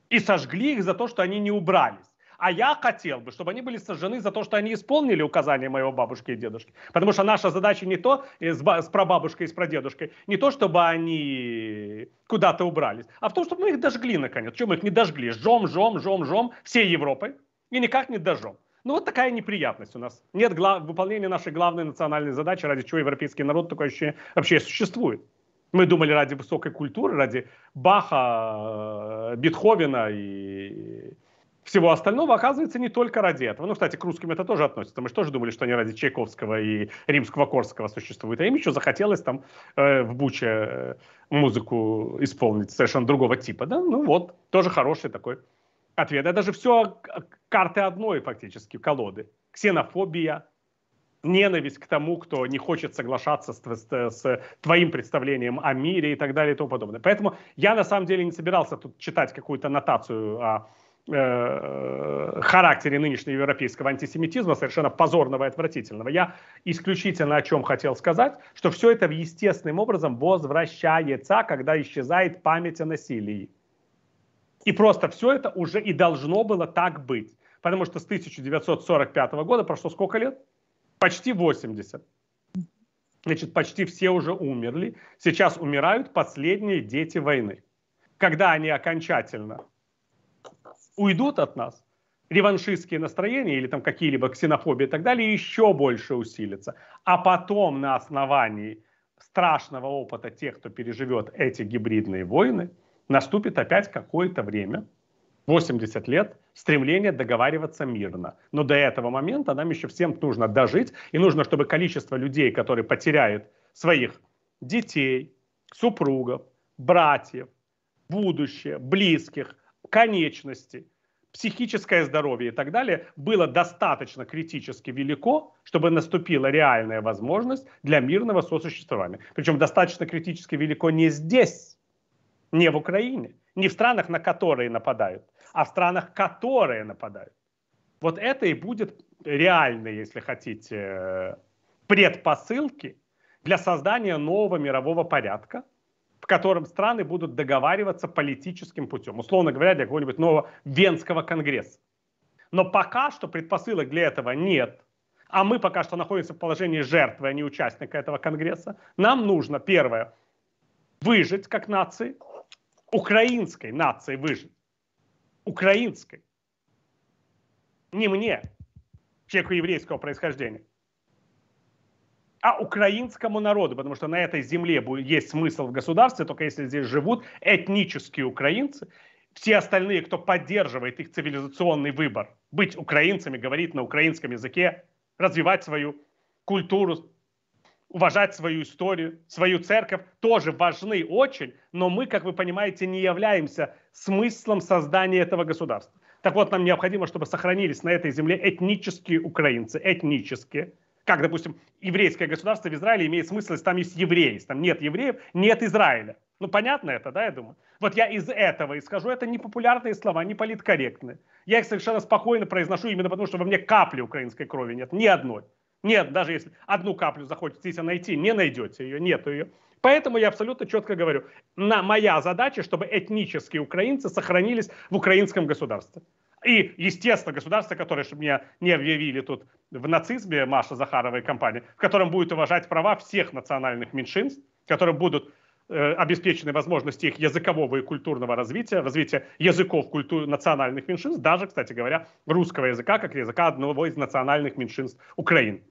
И сожгли их за то, что они не убрались. А я хотел бы, чтобы они были сожжены за то, что они исполнили указания моего бабушки и дедушки. Потому что наша задача не то э, с, с прабабушкой и с прадедушкой, не то, чтобы они куда-то убрались, а в том, чтобы мы их дожгли наконец. Чем мы их не дожгли? Жом, жом, жом, жом всей Европой и никак не дожжем. Ну вот такая неприятность у нас. Нет глав... выполнения нашей главной национальной задачи, ради чего европейский народ такое ощущение вообще существует. Мы думали ради высокой культуры, ради Баха, э, Бетховена и всего остального, оказывается, не только ради этого. Ну, кстати, к русским это тоже относится. Мы же тоже думали, что они ради Чайковского и Римского-Корского существуют. А им еще захотелось там э, в Буче э, музыку исполнить совершенно другого типа. Да? Ну вот, тоже хороший такой ответ. Это а же все карты одной фактически, колоды. Ксенофобия, ненависть к тому, кто не хочет соглашаться с, с, с твоим представлением о мире и так далее и тому подобное. Поэтому я на самом деле не собирался тут читать какую-то нотацию о Э, характере нынешнего европейского антисемитизма, совершенно позорного и отвратительного. Я исключительно о чем хотел сказать, что все это естественным образом возвращается, когда исчезает память о насилии. И просто все это уже и должно было так быть. Потому что с 1945 года прошло сколько лет? Почти 80. Значит, почти все уже умерли. Сейчас умирают последние дети войны. Когда они окончательно уйдут от нас, реваншистские настроения или там какие-либо ксенофобии и так далее еще больше усилится, А потом на основании страшного опыта тех, кто переживет эти гибридные войны, наступит опять какое-то время, 80 лет, стремление договариваться мирно. Но до этого момента нам еще всем нужно дожить, и нужно, чтобы количество людей, которые потеряют своих детей, супругов, братьев, будущее, близких – конечности, психическое здоровье и так далее было достаточно критически велико, чтобы наступила реальная возможность для мирного сосуществования. Причем достаточно критически велико не здесь, не в Украине, не в странах, на которые нападают, а в странах, которые нападают. Вот это и будет реальной, если хотите, предпосылки для создания нового мирового порядка – в котором страны будут договариваться политическим путем, условно говоря, для какого-нибудь нового Венского конгресса. Но пока что предпосылок для этого нет. А мы пока что находимся в положении жертвы, а не участника этого конгресса. Нам нужно, первое, выжить как нации, украинской нации выжить. Украинской. Не мне, человеку еврейского происхождения а украинскому народу, потому что на этой земле есть смысл в государстве, только если здесь живут этнические украинцы, все остальные, кто поддерживает их цивилизационный выбор, быть украинцами, говорить на украинском языке, развивать свою культуру, уважать свою историю, свою церковь, тоже важны очень, но мы, как вы понимаете, не являемся смыслом создания этого государства. Так вот, нам необходимо, чтобы сохранились на этой земле этнические украинцы, этнические, как, допустим, еврейское государство в Израиле имеет смысл, если там есть евреи, если там нет евреев, нет Израиля. Ну, понятно это, да, я думаю? Вот я из этого и скажу, это не популярные слова, не политкорректные. Я их совершенно спокойно произношу именно потому, что во мне капли украинской крови нет, ни одной. Нет, даже если одну каплю захотите найти, не найдете ее, нет ее. Поэтому я абсолютно четко говорю, на моя задача, чтобы этнические украинцы сохранились в украинском государстве. И, естественно, государство, которое, чтобы меня не объявили тут в нацизме, Маша Захарова и компания, в котором будет уважать права всех национальных меньшинств, которые будут э, обеспечены возможности их языкового и культурного развития, развития языков культур, национальных меньшинств, даже, кстати говоря, русского языка, как языка одного из национальных меньшинств Украины.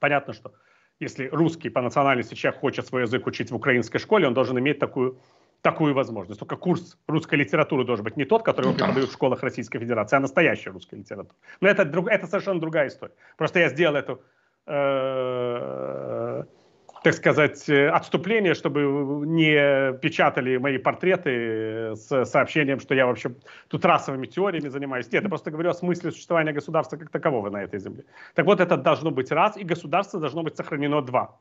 Понятно, что если русский по национальности человек хочет свой язык учить в украинской школе, он должен иметь такую такую возможность. Только курс русской литературы должен быть не тот, который преподают в школах Российской Федерации, а настоящая русская литература. Но это, друг, это совершенно другая история. Просто я сделал эту, э, так сказать, отступление, чтобы не печатали мои портреты с сообщением, что я вообще тут расовыми теориями занимаюсь. Нет, я просто говорю о смысле существования государства как такового на этой земле. Так вот, это должно быть раз, и государство должно быть сохранено два.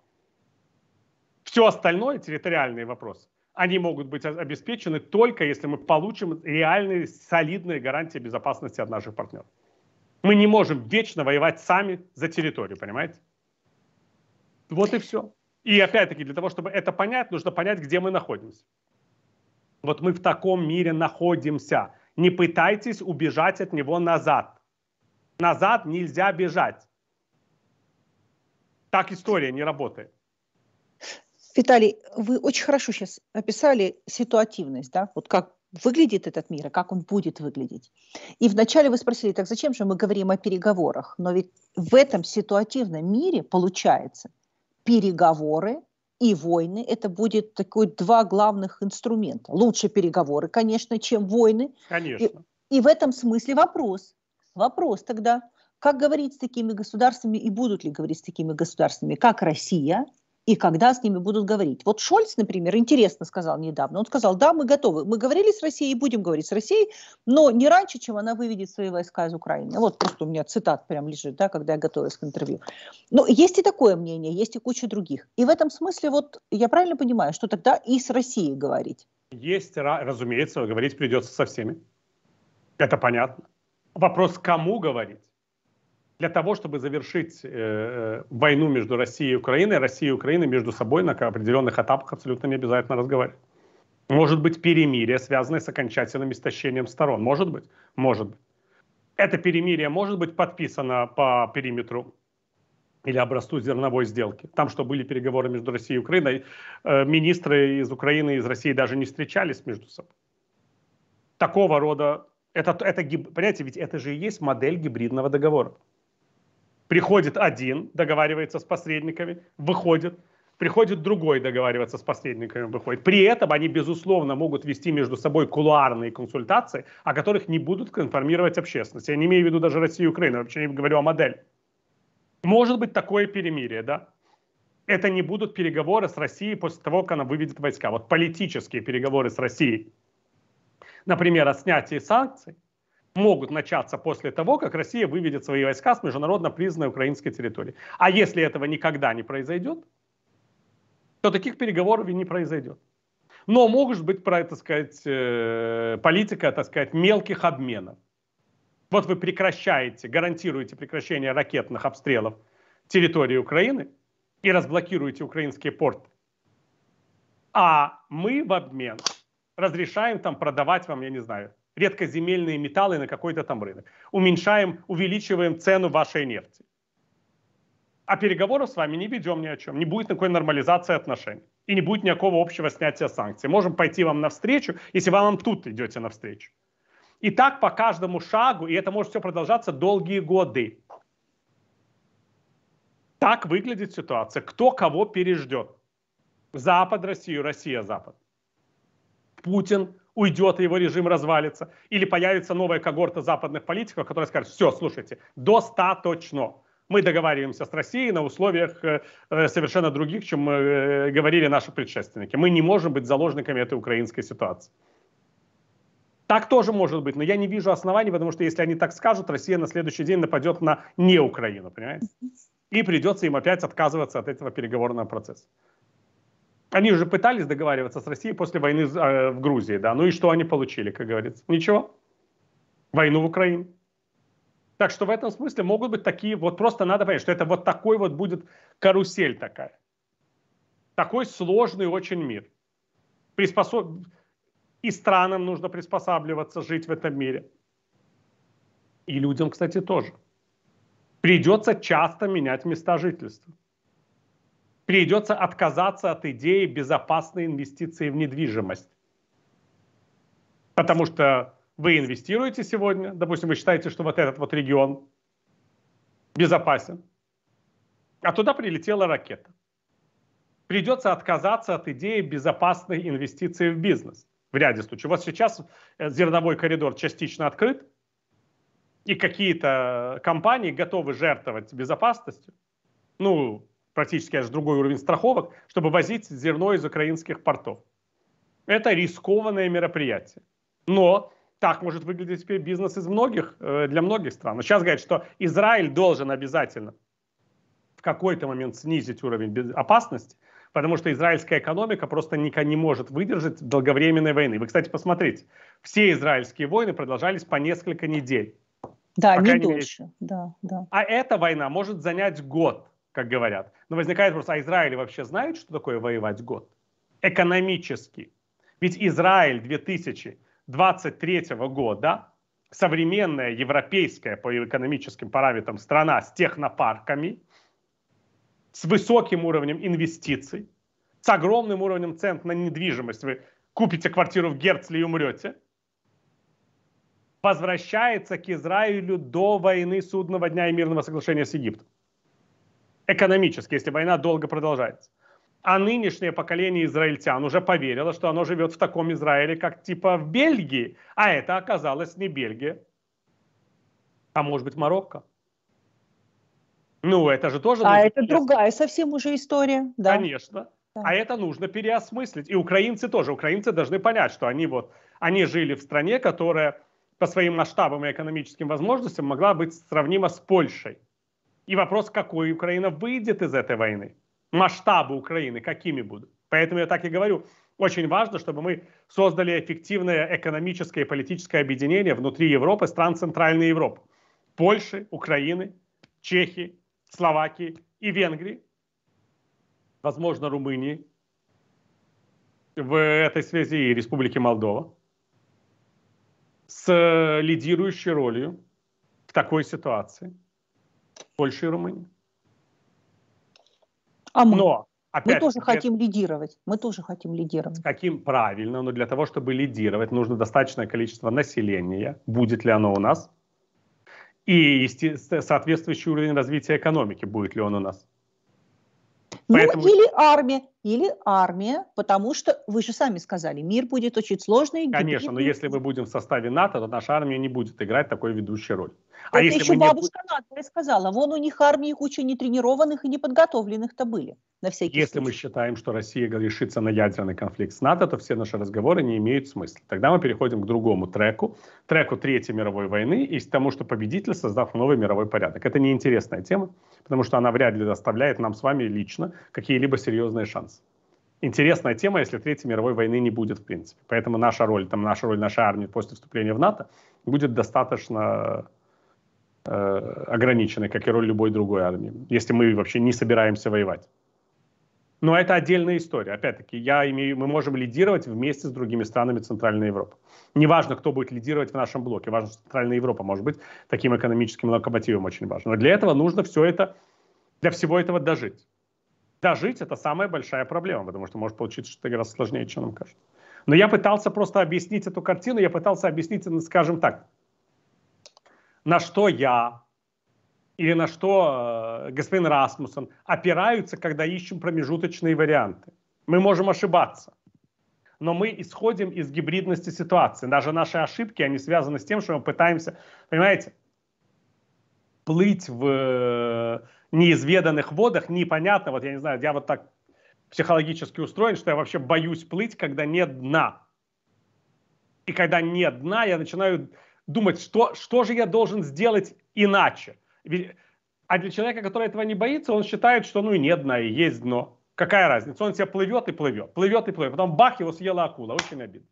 Все остальное, территориальные вопросы, они могут быть обеспечены только если мы получим реальные солидные гарантии безопасности от наших партнеров. Мы не можем вечно воевать сами за территорию, понимаете? Вот и все. И опять-таки, для того, чтобы это понять, нужно понять, где мы находимся. Вот мы в таком мире находимся. Не пытайтесь убежать от него назад. Назад нельзя бежать. Так история не работает. Виталий, вы очень хорошо сейчас описали ситуативность, да, вот как выглядит этот мир и как он будет выглядеть. И вначале вы спросили, так зачем же мы говорим о переговорах? Но ведь в этом ситуативном мире получается переговоры и войны – это будет такой два главных инструмента. Лучше переговоры, конечно, чем войны. Конечно. И, и в этом смысле вопрос. Вопрос тогда, как говорить с такими государствами и будут ли говорить с такими государствами, как Россия – и когда с ними будут говорить. Вот Шольц, например, интересно сказал недавно, он сказал, да, мы готовы, мы говорили с Россией и будем говорить с Россией, но не раньше, чем она выведет свои войска из Украины. Вот просто у меня цитат прям лежит, да, когда я готовилась к интервью. Но есть и такое мнение, есть и куча других. И в этом смысле вот я правильно понимаю, что тогда и с Россией говорить? Есть, разумеется, говорить придется со всеми. Это понятно. Вопрос, кому говорить? для того, чтобы завершить э, э, войну между Россией и Украиной, Россия и Украина между собой на определенных этапах абсолютно не обязательно разговаривать. Может быть перемирие, связанное с окончательным истощением сторон. Может быть, может быть. Это перемирие может быть подписано по периметру или образцу зерновой сделки. Там, что были переговоры между Россией и Украиной, э, министры из Украины и из России даже не встречались между собой. Такого рода, это, это, понимаете, ведь это же и есть модель гибридного договора. Приходит один, договаривается с посредниками, выходит. Приходит другой договаривается с посредниками, выходит. При этом они, безусловно, могут вести между собой кулуарные консультации, о которых не будут информировать общественность. Я не имею в виду даже Россию и Украину, вообще не говорю о модели. Может быть такое перемирие, да? Это не будут переговоры с Россией после того, как она выведет войска. Вот политические переговоры с Россией, например, о снятии санкций, могут начаться после того, как Россия выведет свои войска с международно признанной украинской территории. А если этого никогда не произойдет, то таких переговоров и не произойдет. Но может быть, про, так сказать, э, политика, так сказать, мелких обменов. Вот вы прекращаете, гарантируете прекращение ракетных обстрелов территории Украины и разблокируете украинские порты. А мы в обмен разрешаем там продавать вам, я не знаю, редкоземельные металлы на какой-то там рынок. Уменьшаем, увеличиваем цену вашей нефти. А переговоров с вами не ведем ни о чем. Не будет никакой нормализации отношений. И не будет никакого общего снятия санкций. Можем пойти вам навстречу, если вам, нам тут идете навстречу. И так по каждому шагу, и это может все продолжаться долгие годы. Так выглядит ситуация. Кто кого переждет? Запад Россию, Россия Запад. Путин уйдет, и его режим развалится. Или появится новая когорта западных политиков, которые скажут, все, слушайте, достаточно. Мы договариваемся с Россией на условиях э, э, совершенно других, чем э, говорили наши предшественники. Мы не можем быть заложниками этой украинской ситуации. Так тоже может быть, но я не вижу оснований, потому что если они так скажут, Россия на следующий день нападет на не Украину, понимаете? И придется им опять отказываться от этого переговорного процесса. Они уже пытались договариваться с Россией после войны э, в Грузии, да. Ну и что они получили, как говорится? Ничего. Войну в Украине. Так что в этом смысле могут быть такие, вот просто надо понять, что это вот такой вот будет карусель такая. Такой сложный очень мир. Приспособ... И странам нужно приспосабливаться, жить в этом мире. И людям, кстати, тоже. Придется часто менять места жительства придется отказаться от идеи безопасной инвестиции в недвижимость. Потому что вы инвестируете сегодня, допустим, вы считаете, что вот этот вот регион безопасен, а туда прилетела ракета. Придется отказаться от идеи безопасной инвестиции в бизнес в ряде случаев. Вот сейчас э, зерновой коридор частично открыт, и какие-то компании готовы жертвовать безопасностью, ну, практически аж другой уровень страховок, чтобы возить зерно из украинских портов. Это рискованное мероприятие. Но так может выглядеть теперь бизнес из многих, э, для многих стран. Но сейчас говорят, что Израиль должен обязательно в какой-то момент снизить уровень опасности, потому что израильская экономика просто никак не может выдержать долговременной войны. Вы, кстати, посмотрите, все израильские войны продолжались по несколько недель. Да, не дольше. Мере. Да, да. А эта война может занять год как говорят. Но возникает вопрос, а Израиль вообще знает, что такое воевать год? Экономически. Ведь Израиль 2023 года, современная европейская по экономическим параметрам страна с технопарками, с высоким уровнем инвестиций, с огромным уровнем цен на недвижимость, вы купите квартиру в Герцле и умрете, возвращается к Израилю до войны Судного дня и мирного соглашения с Египтом экономически, если война долго продолжается. А нынешнее поколение израильтян уже поверило, что оно живет в таком Израиле, как типа в Бельгии, а это оказалось не Бельгия, а может быть Марокко. Ну, это же тоже... А это другая совсем уже история, да. Конечно. Да. А это нужно переосмыслить. И украинцы тоже. Украинцы должны понять, что они вот, они жили в стране, которая по своим масштабам и экономическим возможностям могла быть сравнима с Польшей. И вопрос, какой Украина выйдет из этой войны. Масштабы Украины какими будут. Поэтому я так и говорю, очень важно, чтобы мы создали эффективное экономическое и политическое объединение внутри Европы, стран Центральной Европы. Польши, Украины, Чехии, Словакии и Венгрии, возможно, Румынии, в этой связи и Республики Молдова, с лидирующей ролью в такой ситуации – Польши и Румынии. А мы? Но, опять, мы тоже это... хотим лидировать. Мы тоже хотим лидировать. С каким правильно, но для того, чтобы лидировать, нужно достаточное количество населения. Будет ли оно у нас? И соответствующий уровень развития экономики, будет ли он у нас? Ну, Поэтому... Ну, или армия, или армия, потому что, вы же сами сказали, мир будет очень сложный. Конечно, гибридный. но если мы будем в составе НАТО, то наша армия не будет играть такой ведущей роль. А Это еще бабушка не... Надвое сказала, вон у них армии куча нетренированных и неподготовленных-то были, на всякий Если случай. мы считаем, что Россия решится на ядерный конфликт с НАТО, то все наши разговоры не имеют смысла. Тогда мы переходим к другому треку, треку Третьей мировой войны и к тому, что победитель, создав новый мировой порядок. Это неинтересная тема, потому что она вряд ли доставляет нам с вами лично какие-либо серьезные шансы интересная тема, если Третьей мировой войны не будет, в принципе. Поэтому наша роль, там, наша роль нашей армии после вступления в НАТО будет достаточно Э, ограничены, как и роль любой другой армии, если мы вообще не собираемся воевать. Но это отдельная история. Опять-таки, я имею, мы можем лидировать вместе с другими странами Центральной Европы. Неважно, кто будет лидировать в нашем блоке. Важно, что Центральная Европа может быть таким экономическим локомотивом очень важно. Но для этого нужно все это, для всего этого дожить. Дожить – это самая большая проблема, потому что может получиться что-то гораздо сложнее, чем нам кажется. Но я пытался просто объяснить эту картину, я пытался объяснить, ну, скажем так, на что я или на что э, господин Расмуссен опираются, когда ищем промежуточные варианты. Мы можем ошибаться, но мы исходим из гибридности ситуации. Даже наши ошибки, они связаны с тем, что мы пытаемся, понимаете, плыть в э, неизведанных водах, непонятно, вот я не знаю, я вот так психологически устроен, что я вообще боюсь плыть, когда нет дна. И когда нет дна, я начинаю думать, что, что же я должен сделать иначе. А для человека, который этого не боится, он считает, что ну и нет дна, и есть дно. Какая разница? Он себя плывет и плывет, плывет и плывет. Потом бах, его съела акула. Очень обидно.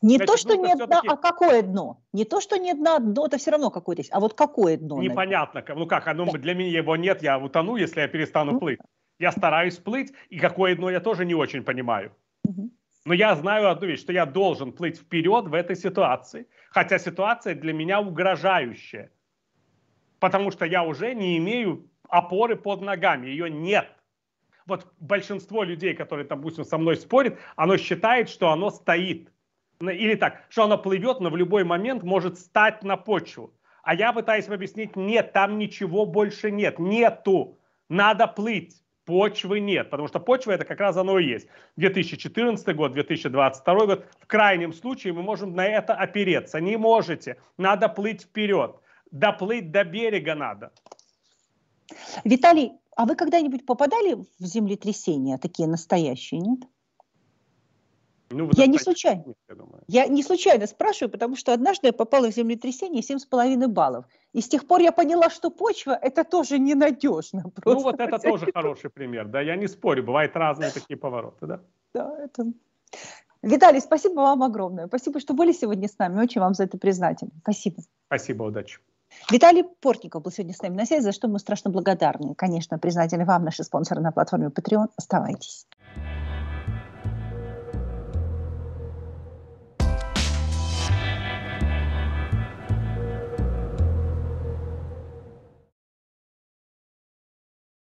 Не Значит, то, ну, что нет дна, а какое дно? Не то, что нет дна, но это все равно какое-то есть. А вот какое дно? Непонятно. Наверное. Ну как, оно, а, ну, да. для меня его нет, я утону, если я перестану ну. плыть. Я стараюсь плыть, и какое дно я тоже не очень понимаю. Угу. Но я знаю одну вещь, что я должен плыть вперед в этой ситуации, хотя ситуация для меня угрожающая, потому что я уже не имею опоры под ногами, ее нет. Вот большинство людей, которые, допустим, со мной спорят, оно считает, что оно стоит. Ну, или так, что оно плывет, но в любой момент может стать на почву. А я пытаюсь объяснить, нет, там ничего больше нет, нету, надо плыть почвы нет, потому что почва это как раз оно и есть. 2014 год, 2022 год, в крайнем случае мы можем на это опереться. Не можете, надо плыть вперед, доплыть до берега надо. Виталий, а вы когда-нибудь попадали в землетрясения, такие настоящие, нет? Ну, я не случайно. я, я не случайно спрашиваю, потому что однажды я попала в землетрясение 7,5 баллов. И с тех пор я поняла, что почва – это тоже ненадежно. Ну, просто. Ну вот это тоже хороший пример, да, я не спорю, бывают разные такие повороты, да. Да, это... Виталий, спасибо вам огромное. Спасибо, что были сегодня с нами. Очень вам за это признательны. Спасибо. Спасибо, удачи. Виталий Портников был сегодня с нами на связи, за что мы страшно благодарны. Конечно, признательны вам, наши спонсоры на платформе Patreon. Оставайтесь.